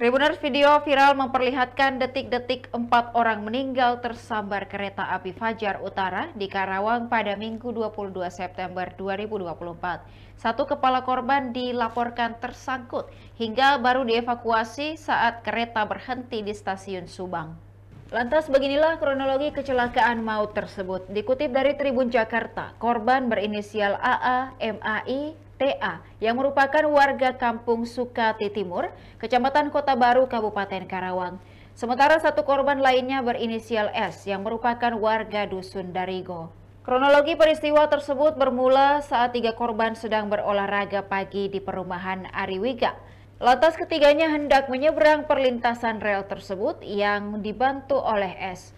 Tribuners video viral memperlihatkan detik-detik empat orang meninggal tersambar kereta api Fajar Utara di Karawang pada Minggu 22 September 2024. Satu kepala korban dilaporkan tersangkut hingga baru dievakuasi saat kereta berhenti di stasiun Subang. Lantas beginilah kronologi kecelakaan maut tersebut. Dikutip dari Tribun Jakarta, korban berinisial AA, MAI, TA yang merupakan warga kampung Sukati Timur, Kecamatan Kota Baru, Kabupaten Karawang. Sementara satu korban lainnya berinisial S yang merupakan warga Dusun Darigo. Kronologi peristiwa tersebut bermula saat tiga korban sedang berolahraga pagi di perumahan Ariwiga. Lantas ketiganya hendak menyeberang perlintasan rel tersebut yang dibantu oleh S.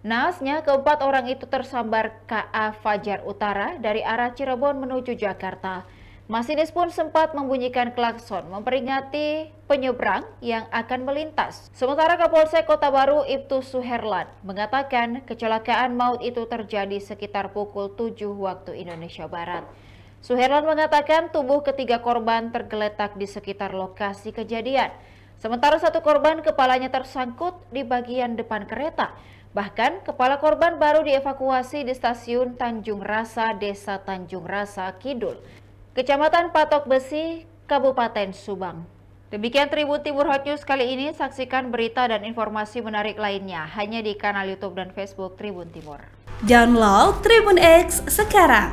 Nasnya keempat orang itu tersambar KA Fajar Utara dari arah Cirebon menuju Jakarta. Masinis pun sempat membunyikan klakson memperingati penyeberang yang akan melintas. Sementara Kapolsek Kota Baru Ibtu Suherlan mengatakan kecelakaan maut itu terjadi sekitar pukul 7 waktu Indonesia Barat. Suherlan mengatakan tubuh ketiga korban tergeletak di sekitar lokasi kejadian. Sementara satu korban kepalanya tersangkut di bagian depan kereta. Bahkan kepala korban baru dievakuasi di stasiun Tanjung Rasa, Desa Tanjung Rasa Kidul, Kecamatan Patok Besi, Kabupaten Subang. Demikian Tribun Timur Hot News kali ini. Saksikan berita dan informasi menarik lainnya hanya di kanal YouTube dan Facebook Tribun Timur. Download Tribun X sekarang